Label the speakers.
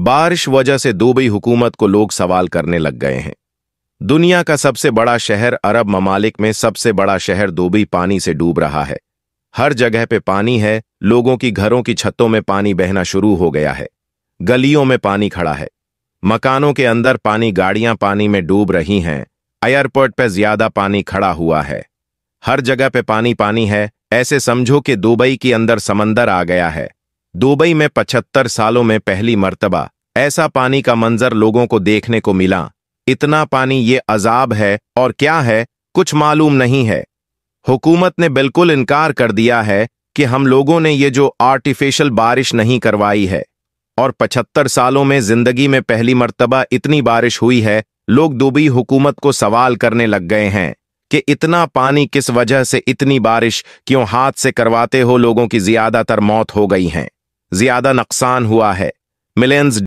Speaker 1: बारिश वजह से दुबई हुकूमत को लोग सवाल करने लग गए हैं दुनिया का सबसे बड़ा शहर अरब ममालिक में सबसे बड़ा शहर दुबई पानी से डूब रहा है हर जगह पे पानी है लोगों की घरों की छतों में पानी बहना शुरू हो गया है गलियों में पानी खड़ा है मकानों के अंदर पानी गाड़ियां पानी में डूब रही हैं एयरपोर्ट पर ज्यादा पानी खड़ा हुआ है हर जगह पे पानी पानी है ऐसे समझो कि दुबई के अंदर समंदर आ गया है दुबई में 75 सालों में पहली मर्तबा ऐसा पानी का मंजर लोगों को देखने को मिला इतना पानी ये अजाब है और क्या है कुछ मालूम नहीं है हुकूमत ने बिल्कुल इनकार कर दिया है कि हम लोगों ने ये जो आर्टिफिशियल बारिश नहीं करवाई है और 75 सालों में जिंदगी में पहली मर्तबा इतनी बारिश हुई है लोग दुबई हुकूमत को सवाल करने लग गए हैं कि इतना पानी किस वजह से इतनी बारिश क्यों हाथ से करवाते हो लोगों की ज्यादातर मौत हो गई हैं ज्यादा नुकसान हुआ है मिलियंस